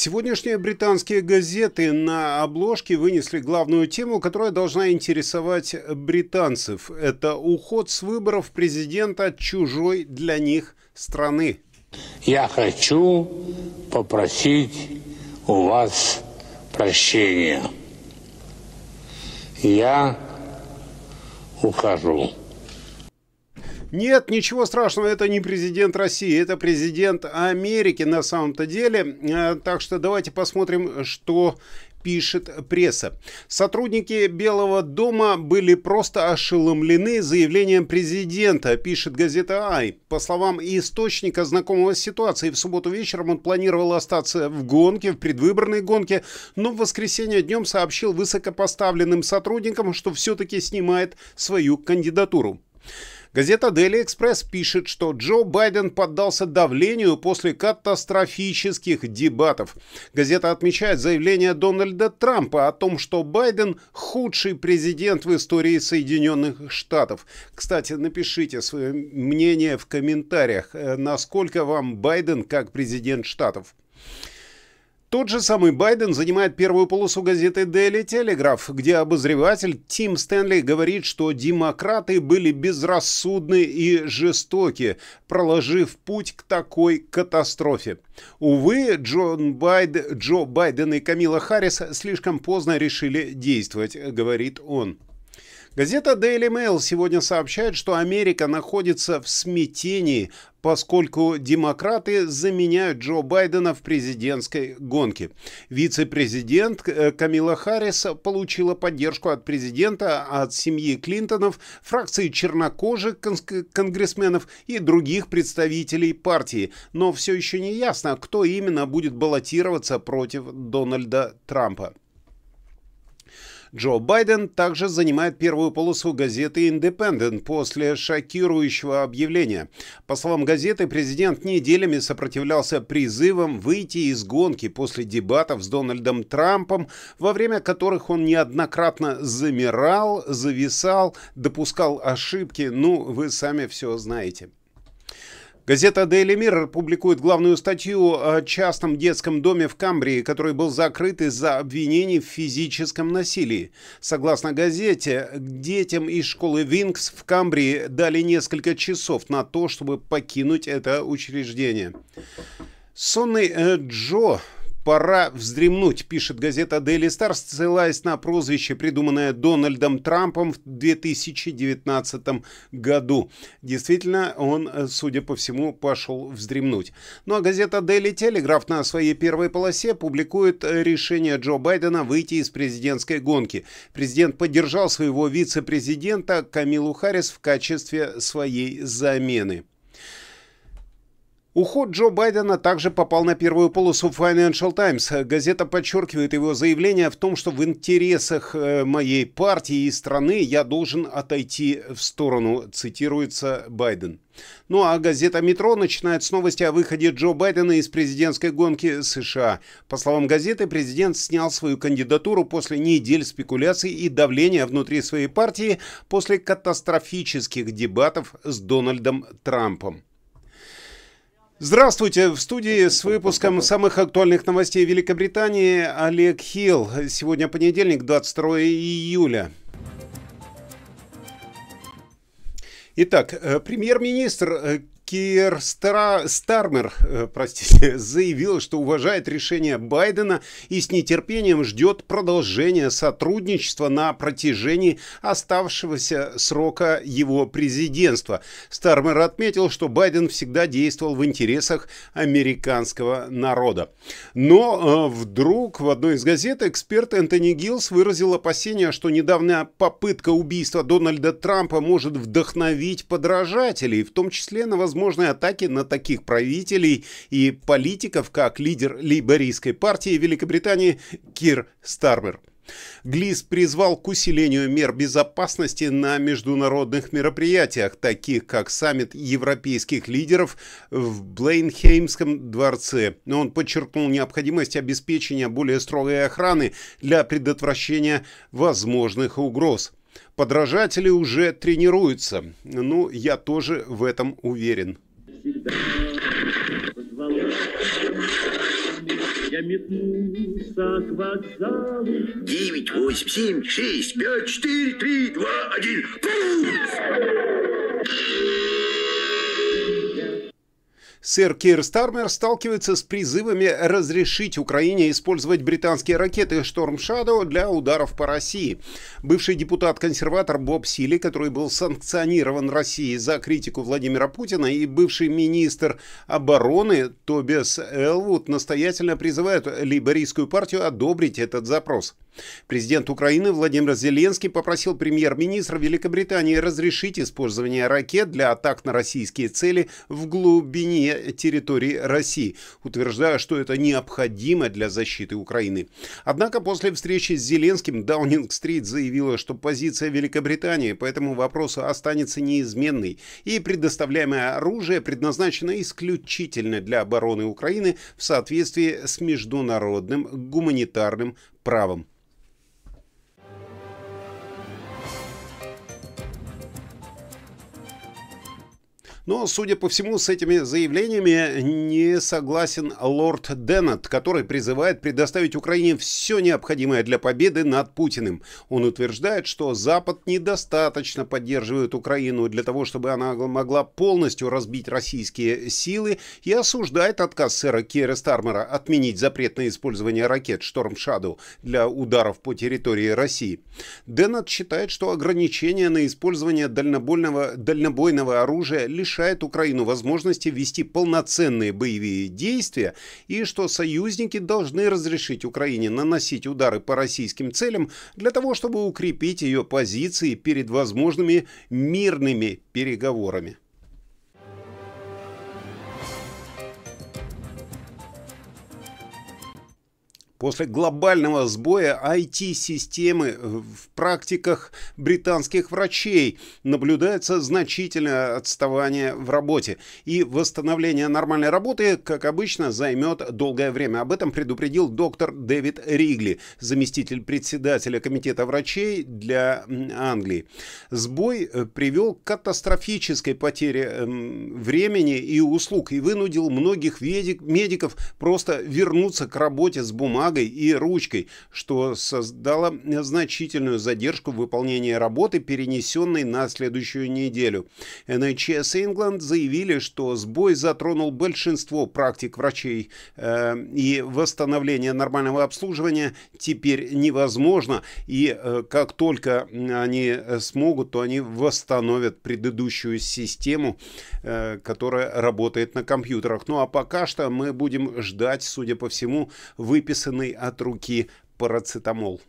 Сегодняшние британские газеты на обложке вынесли главную тему, которая должна интересовать британцев. Это уход с выборов президента чужой для них страны. Я хочу попросить у вас прощения. Я ухожу. Нет, ничего страшного, это не президент России, это президент Америки на самом-то деле. Э, так что давайте посмотрим, что пишет пресса. Сотрудники Белого дома были просто ошеломлены заявлением президента, пишет газета «Ай». По словам источника, знакомого с ситуацией, в субботу вечером он планировал остаться в гонке, в предвыборной гонке, но в воскресенье днем сообщил высокопоставленным сотрудникам, что все-таки снимает свою кандидатуру. Газета «Дели Экспресс» пишет, что Джо Байден поддался давлению после катастрофических дебатов. Газета отмечает заявление Дональда Трампа о том, что Байден – худший президент в истории Соединенных Штатов. Кстати, напишите свое мнение в комментариях, э, насколько вам Байден как президент Штатов. Тот же самый Байден занимает первую полосу газеты Daily Telegraph, где обозреватель Тим Стэнли говорит, что демократы были безрассудны и жестоки, проложив путь к такой катастрофе. Увы, Джон Байд, Джо Байден и Камила Харрис слишком поздно решили действовать, говорит он. Газета Daily Mail сегодня сообщает, что Америка находится в смятении, поскольку демократы заменяют Джо Байдена в президентской гонке. Вице-президент э, Камила Харрис получила поддержку от президента, от семьи Клинтонов, фракции чернокожих конгрессменов и других представителей партии. Но все еще не ясно, кто именно будет баллотироваться против Дональда Трампа. Джо Байден также занимает первую полосу газеты Independent после шокирующего объявления. По словам газеты, президент неделями сопротивлялся призывам выйти из гонки после дебатов с Дональдом Трампом, во время которых он неоднократно замирал, зависал, допускал ошибки. Ну, вы сами все знаете. Газета Daily Mirror публикует главную статью о частном детском доме в Камбрии, который был закрыт из-за обвинений в физическом насилии. Согласно газете, детям из школы Винкс в Камбрии дали несколько часов на то, чтобы покинуть это учреждение. Сонный э, Джо пора вздремнуть», — пишет газета Daily Star, ссылаясь на прозвище, придуманное Дональдом Трампом в 2019 году. Действительно, он, э, судя по всему, пошел вздремнуть. Ну а газета Daily Telegraph на своей первой полосе публикует э, решение Джо Байдена выйти из президентской гонки. Президент поддержал своего вице-президента Камилу Харрис в качестве своей замены. Уход Джо Байдена также попал на первую полосу Financial Times. Газета подчеркивает его заявление в том, что в интересах э, моей партии и страны я должен отойти в сторону, цитируется Байден. Ну а газета «Метро» начинает с новости о выходе Джо Байдена из президентской гонки США. По словам газеты, президент снял свою кандидатуру после недель спекуляций и давления внутри своей партии после катастрофических дебатов с Дональдом Трампом. Здравствуйте! В студии с выпуском самых актуальных новостей Великобритании Олег Хилл. Сегодня понедельник, 22 июля. Итак, э, премьер-министр э, Кир Стара... Стармер, э, простите, заявил, что уважает решение Байдена и с нетерпением ждет продолжения сотрудничества на протяжении оставшегося срока его президентства. Стармер отметил, что Байден всегда действовал в интересах американского народа. Но э, вдруг в одной из газет эксперт Энтони Гиллс выразил опасения, что недавняя попытка убийства Дональда Трампа может вдохновить подражателей, в том числе на возможность возможной атаки на таких правителей и политиков, как лидер лейбористской партии Великобритании Кир Стармер. Глис призвал к усилению мер безопасности на международных мероприятиях, таких как саммит европейских лидеров в Блейнхеймском дворце. Но Он подчеркнул необходимость обеспечения более строгой охраны для предотвращения возможных угроз. Подражатели уже тренируются. Ну, я тоже в этом уверен. Я метнулся к вокзалу. 9, 8, 7, 6, 5, 4, 3, 2, 1. Пусть! Сэр Кир Стармер сталкивается с призывами разрешить Украине использовать британские ракеты «Шторм Шадоу» для ударов по России. Бывший депутат-консерватор Боб Сили, который был санкционирован Россией за критику Владимира Путина, и бывший министр обороны Тобиас Элвуд настоятельно призывают либерийскую партию одобрить этот запрос. Президент Украины Владимир Зеленский попросил премьер-министра Великобритании разрешить использование ракет для атак на российские цели в глубине территории России, утверждая, что это необходимо для защиты Украины. Однако после встречи с Зеленским Даунинг-стрит заявила, что позиция Великобритании по этому вопросу останется неизменной, и предоставляемое оружие предназначено исключительно для обороны Украины в соответствии с международным гуманитарным правом. Но, судя по всему, с этими заявлениями не согласен лорд Деннет, который призывает предоставить Украине все необходимое для победы над Путиным. Он утверждает, что Запад недостаточно поддерживает Украину для того, чтобы она могла полностью разбить российские силы и осуждает отказ сэра Кира Стармера отменить запрет на использование ракет «Шторм Шадоу» для ударов по территории России. Деннет считает, что ограничения на использование дальнобойного, дальнобойного оружия лишь лишает Украину возможности вести полноценные боевые действия и что союзники должны разрешить Украине наносить удары по российским целям для того, чтобы укрепить ее позиции перед возможными мирными переговорами. После глобального сбоя IT-системы в практиках британских врачей наблюдается значительное отставание в работе, и восстановление нормальной работы, как обычно, займет долгое время. Об этом предупредил доктор Дэвид Ригли, заместитель председателя комитета врачей для Англии. Сбой э, привел к катастрофической потере эм, времени и услуг и вынудил многих медиков просто вернуться к работе с бумагой бумагой и ручкой, что создало значительную задержку выполнения работы, перенесенной на следующую неделю. NHS England заявили, что сбой затронул большинство практик врачей, э, и восстановление нормального обслуживания теперь невозможно, и э, как только они э, смогут, то они восстановят предыдущую систему, э, которая работает на компьютерах. Ну а пока что мы будем ждать, судя по всему, выписанных свободный от руки парацетамол.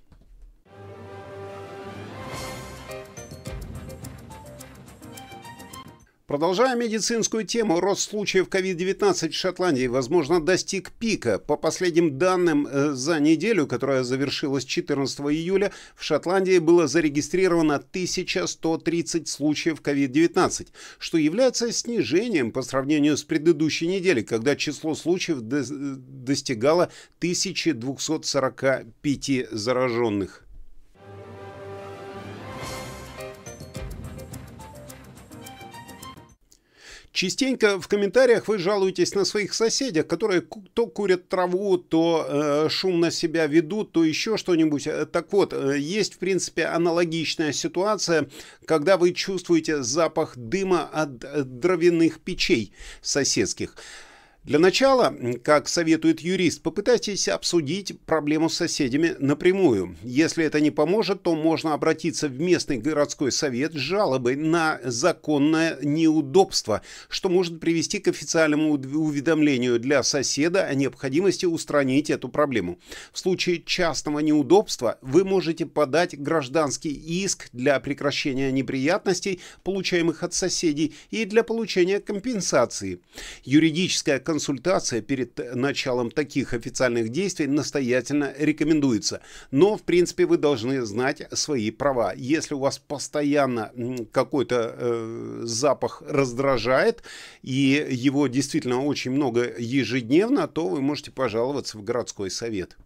Продолжая медицинскую тему, рост случаев COVID-19 в Шотландии, возможно, достиг пика. По последним данным, э, за неделю, которая завершилась 14 июля, в Шотландии было зарегистрировано 1130 случаев COVID-19, что является снижением по сравнению с предыдущей неделей, когда число случаев достигало 1245 зараженных. Частенько в комментариях вы жалуетесь на своих соседей, которые то курят траву, то э, шумно себя ведут, то еще что-нибудь. Э, так вот, э, есть, в принципе, аналогичная ситуация, когда вы чувствуете запах дыма от э, дровяных печей соседских. Для начала, как советует юрист, попытайтесь обсудить проблему с соседями напрямую. Если это не поможет, то можно обратиться в местный городской совет с жалобой на законное неудобство, что может привести к официальному уведомлению для соседа о необходимости устранить эту проблему. В случае частного неудобства вы можете подать гражданский иск для прекращения неприятностей, получаемых от соседей, и для получения компенсации. Юридическая консультация перед началом таких официальных действий настоятельно рекомендуется. Но, в принципе, вы должны знать свои права. Если у вас постоянно какой-то э, запах раздражает, и его действительно очень много ежедневно, то вы можете пожаловаться в городской совет.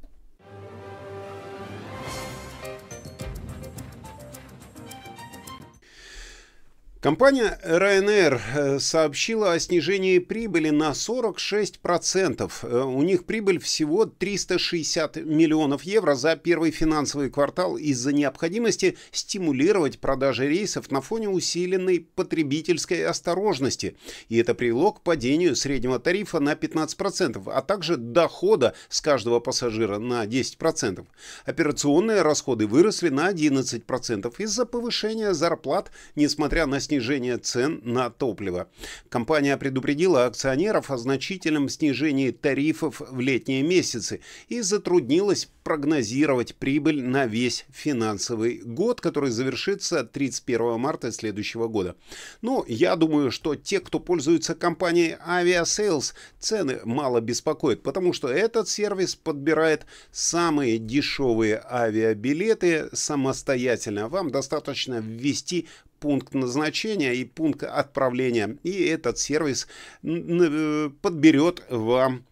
Компания Ryanair э, сообщила о снижении прибыли на 46%. Э, у них прибыль всего 360 миллионов евро за первый финансовый квартал из-за необходимости стимулировать продажи рейсов на фоне усиленной потребительской осторожности. И это привело к падению среднего тарифа на 15%, а также дохода с каждого пассажира на 10%. Операционные расходы выросли на 11% из-за повышения зарплат, несмотря на снижение снижения цен на топливо. Компания предупредила акционеров о значительном снижении тарифов в летние месяцы и затруднилась прогнозировать прибыль на весь финансовый год, который завершится 31 марта следующего года. Но я думаю, что те, кто пользуется компанией Aviasales, цены мало беспокоят, потому что этот сервис подбирает самые дешевые авиабилеты самостоятельно. Вам достаточно ввести пункт назначения и пункт отправления. И этот сервис э, подберет вам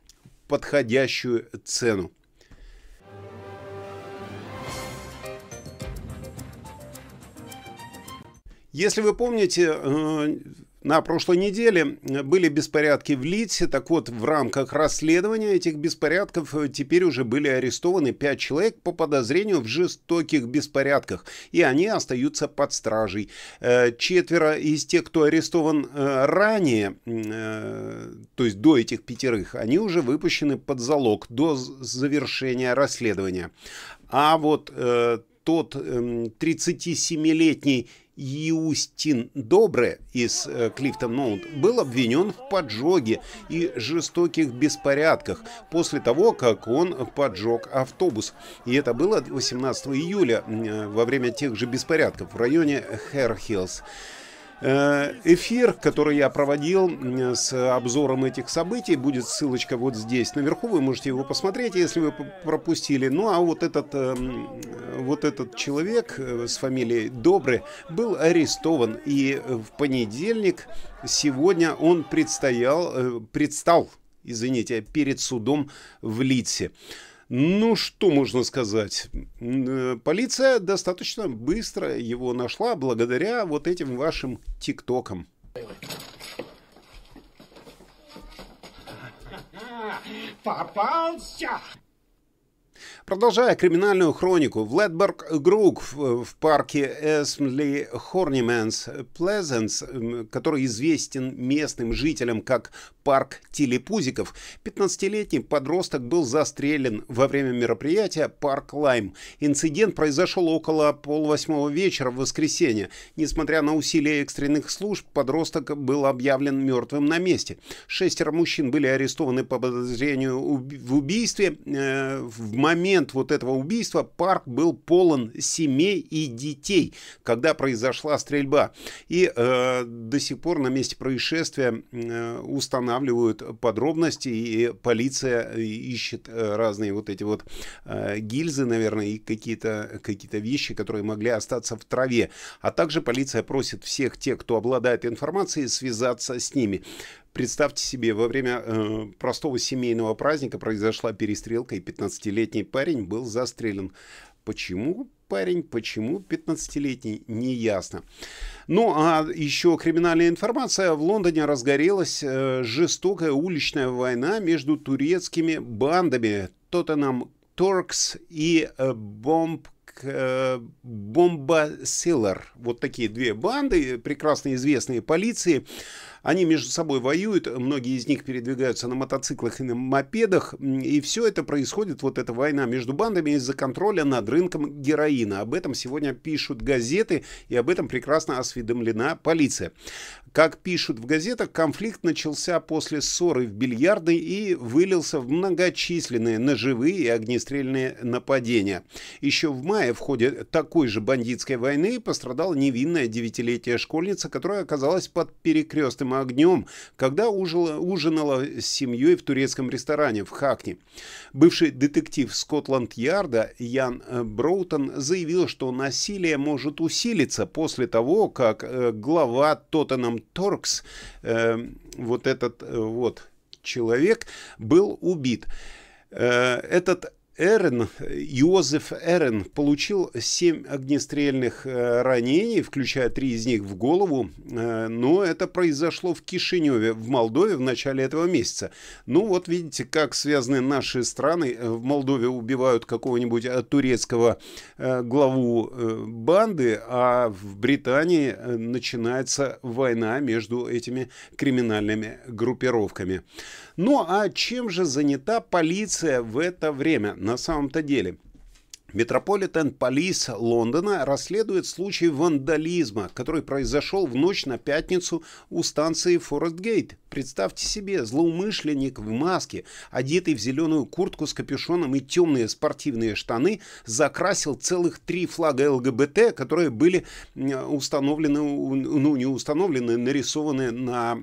подходящую цену. Если вы помните, э, на прошлой неделе э, были беспорядки в Литсе, так вот в рамках расследования этих беспорядков э, теперь уже были арестованы пять человек по подозрению в жестоких беспорядках, и они остаются под стражей. Э, четверо из тех, кто арестован ранее, то есть до этих пятерых, они уже выпущены под залог до завершения расследования. А вот тот 37-летний эм, Юстин Добре из э, Клифтон Ноунт был обвинен в поджоге и жестоких беспорядках после того, как он поджег автобус. И это было 18 июля э, во время тех же беспорядков в районе Херхиллс. Э, эфир, который я проводил с обзором этих событий. Будет ссылочка вот здесь наверху, вы можете его посмотреть, если вы пропустили. Ну а вот этот, э, вот этот человек э, с фамилией Добры был арестован, и в понедельник сегодня он предстоял, предстал извините, перед судом в Литсе. Ну, что можно сказать? Э, полиция достаточно быстро его нашла благодаря вот этим вашим тиктокам. Попался! Продолжая криминальную хронику, в Ледберг Грук в, в парке Эсмли Хорнименс Плезенс, который известен местным жителям как парк телепузиков, 15-летний подросток был застрелен во время мероприятия «Парк Лайм». Инцидент произошел около полвосьмого вечера в воскресенье. Несмотря на усилия экстренных служб, подросток был объявлен мертвым на месте. Шестеро мужчин были арестованы по подозрению в убийстве. Э, в момент момент вот этого убийства парк был полон семей и детей, когда произошла стрельба. И э, до сих пор на месте происшествия э, устанавливают подробности, и полиция э, ищет э, разные вот эти вот э, гильзы, наверное, и какие-то какие вещи, которые могли остаться в траве. А также полиция просит всех тех, кто обладает информацией, связаться с ними. Представьте себе, во время э, простого семейного праздника произошла перестрелка, и 15-летний парень был застрелен. Почему парень, почему 15-летний, неясно. Ну, а еще криминальная информация. В Лондоне разгорелась э, жестокая уличная война между турецкими бандами Тоттенам Торкс и э, э Бомба Силлер. Вот такие две банды, прекрасно известные полиции. Они между собой воюют, многие из них передвигаются на мотоциклах и на мопедах, и все это происходит, вот эта война между бандами из-за контроля над рынком героина. Об этом сегодня пишут газеты, и об этом прекрасно осведомлена полиция. Как пишут в газетах, конфликт начался после ссоры в бильярдной и вылился в многочисленные ножевые и огнестрельные нападения. Еще в мае в ходе такой же бандитской войны пострадала невинная девятилетняя школьница, которая оказалась под перекрестным красным огнем, когда ужила, ужинала с семьей в турецком ресторане в Хакне. Бывший детектив Скотланд-Ярда Ян э, Броутон заявил, что насилие может усилиться после того, как э, глава Тоттенам Торкс, э, вот этот э, вот человек, был убит. Э, этот Эрен, Йозеф Эрен, получил 7 огнестрельных э, ранений, включая 3 из них в голову, э, но это произошло в Кишиневе, в Молдове, в начале этого месяца. Ну вот видите, как связаны наши страны. Э, в Молдове убивают какого-нибудь турецкого главу банды, а в Британии начинается война между этими криминальными группировками. Ну а чем же занята полиция в это время? на самом-то деле Метрополитен Полис Лондона расследует случай вандализма, который произошел в ночь на пятницу у станции Форестгейт. Представьте себе, злоумышленник в маске, одетый в зеленую куртку с капюшоном и темные спортивные штаны, закрасил целых три флага ЛГБТ, которые были установлены, ну не установлены, нарисованы на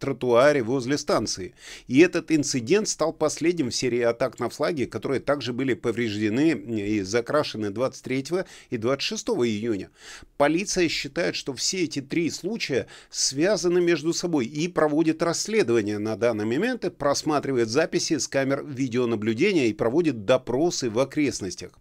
тротуаре возле станции. И этот инцидент стал последним в серии атак на флаги, которые также были повреждены и закрашены 23 и 26 июня. Полиция считает, что все эти три случая связаны между собой и проводит расследование на данный момент, и просматривает записи с камер видеонаблюдения и проводит допросы в окрестностях.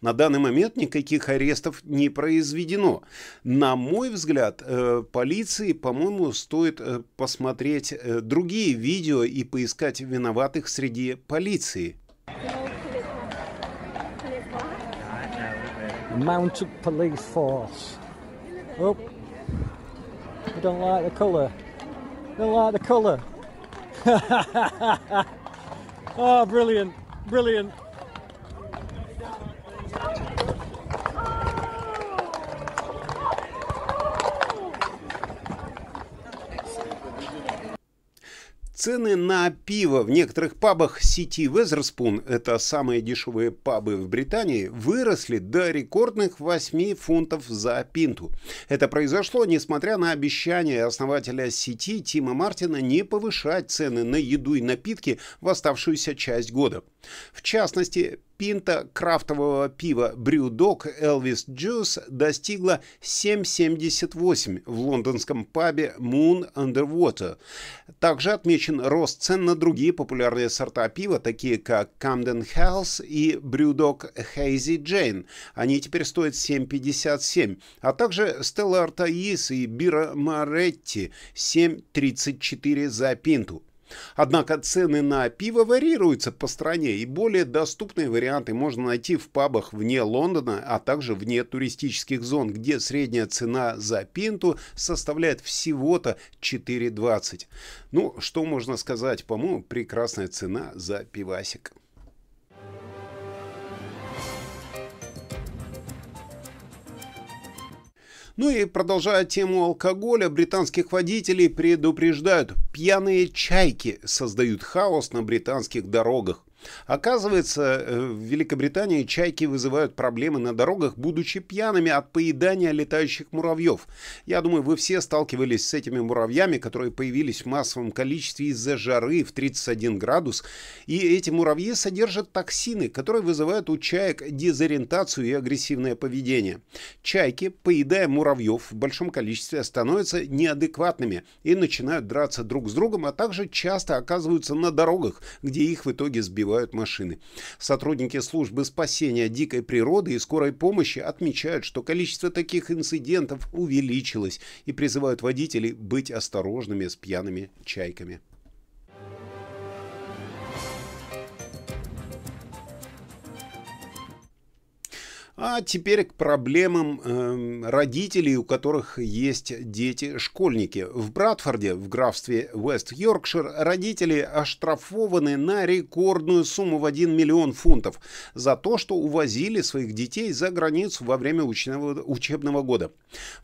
На данный момент никаких арестов не произведено. На мой взгляд, э, полиции, по-моему, стоит э, посмотреть э, другие видео и поискать виноватых среди полиции. mounted police force. Oh, I don't like the colour. I don't like the colour. oh, brilliant, brilliant. Цены на пиво в некоторых пабах сети Везерспун, это самые дешевые пабы в Британии, выросли до рекордных 8 фунтов за пинту. Это произошло, несмотря на обещание основателя сети Тима Мартина не повышать цены на еду и напитки в оставшуюся часть года. В частности, пинта крафтового пива Брюдок Elvis Juice достигла 7,78 в лондонском пабе Moon Underwater. Также отмечен рост цен на другие популярные сорта пива, такие как Camden Hells и Брюдок Hazy Jane. Они теперь стоят 7,57, а также Stella Artois и Бира Маретти 7,34 за пинту. Однако цены на пиво варьируются по стране, и более доступные варианты можно найти в пабах вне Лондона, а также вне туристических зон, где средняя цена за пинту составляет всего-то 4,20. Ну, что можно сказать, по-моему, прекрасная цена за пивасик. Ну и продолжая тему алкоголя, британских водителей предупреждают, пьяные чайки создают хаос на британских дорогах. Оказывается, э, в Великобритании чайки вызывают проблемы на дорогах, будучи пьяными от поедания летающих муравьев. Я думаю, вы все сталкивались с этими муравьями, которые появились в массовом количестве из-за жары в 31 градус. И эти муравьи содержат токсины, которые вызывают у чаек дезориентацию и агрессивное поведение. Чайки, поедая муравьев в большом количестве, становятся неадекватными и начинают драться друг с другом, а также часто оказываются на дорогах, где их в итоге сбивают сбивают машины. Сотрудники службы спасения дикой природы и скорой помощи отмечают, что количество таких инцидентов увеличилось и призывают водителей быть осторожными с пьяными чайками. А теперь к проблемам э, родителей, у которых есть дети-школьники. В Братфорде, в графстве уэст йоркшир родители оштрафованы на рекордную сумму в 1 миллион фунтов за то, что увозили своих детей за границу во время учебного, учебного года.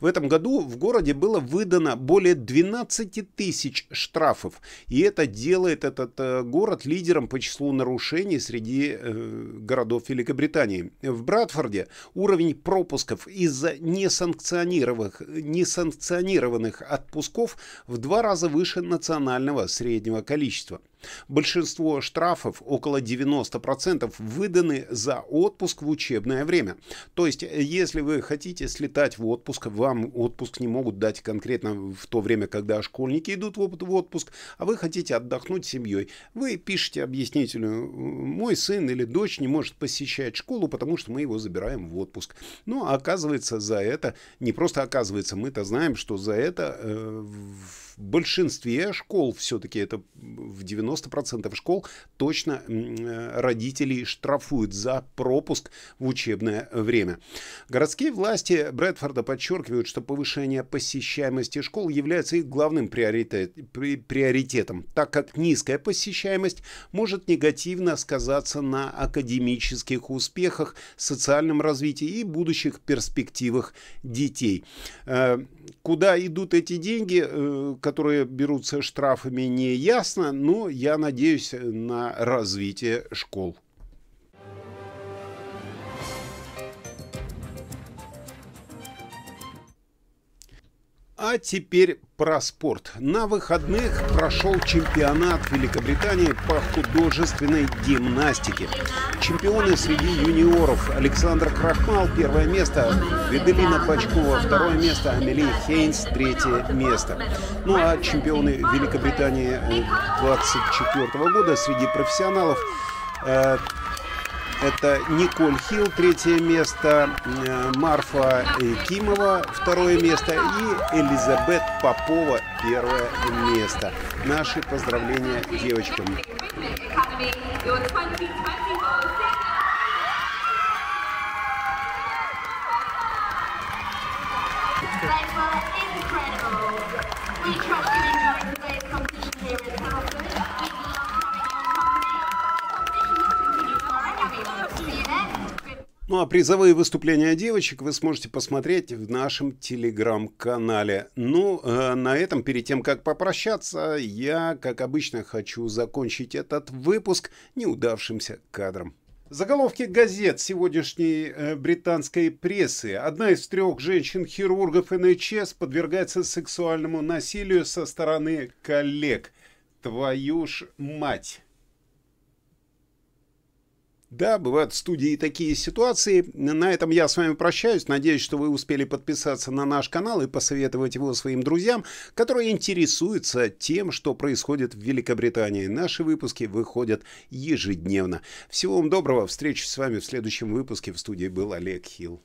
В этом году в городе было выдано более 12 тысяч штрафов, и это делает этот э, город лидером по числу нарушений среди э, городов Великобритании. В Братфорде здоровья, уровень пропусков из-за несанкционированных, несанкционированных отпусков в два раза выше национального среднего количества. Большинство штрафов, около 90%, выданы за отпуск в учебное время. То есть, э, если вы хотите слетать в отпуск, вам отпуск не могут дать конкретно в то время, когда школьники идут в отпуск, а вы хотите отдохнуть с семьей. Вы пишете объяснительную: мой сын или дочь не может посещать школу, потому что мы его забираем в отпуск. Но ну, а оказывается, за это, не просто оказывается, мы-то знаем, что за это э, большинстве школ все-таки это в 90% школ точно э, родителей штрафуют за пропуск в учебное время. Городские власти Брэдфорда подчеркивают, что повышение посещаемости школ является их главным приоритет, приоритетом, так как низкая посещаемость может негативно сказаться на академических успехах, социальном развитии и будущих перспективах детей. Э, куда идут эти деньги, э, которые берутся штрафами, не ясно, но я надеюсь на развитие школ. А теперь про спорт. На выходных прошел чемпионат Великобритании по художественной гимнастике. Чемпионы среди юниоров Александр Крахмал первое место, Виделина Бачкова второе место, Амели Хейнс третье место. Ну а чемпионы Великобритании 2024 года среди профессионалов э, это Николь Хилл, третье место, э, Марфа э, Кимова, второе место и Элизабет Попова, первое место. Наши поздравления девочкам. We trust you enjoyed today's competition here in South Ну а призовые выступления девочек вы сможете посмотреть в нашем телеграм-канале. Ну, э, на этом, перед тем, как попрощаться, я, как обычно, хочу закончить этот выпуск неудавшимся кадром. Заголовки газет сегодняшней э, британской прессы. Одна из трех женщин-хирургов НХС подвергается сексуальному насилию со стороны коллег. Твою ж мать! Да, бывают в студии такие ситуации. На этом я с вами прощаюсь. Надеюсь, что вы успели подписаться на наш канал и посоветовать его своим друзьям, которые интересуются тем, что происходит в Великобритании. Наши выпуски выходят ежедневно. Всего вам доброго. Встречи с вами в следующем выпуске. В студии был Олег Хилл.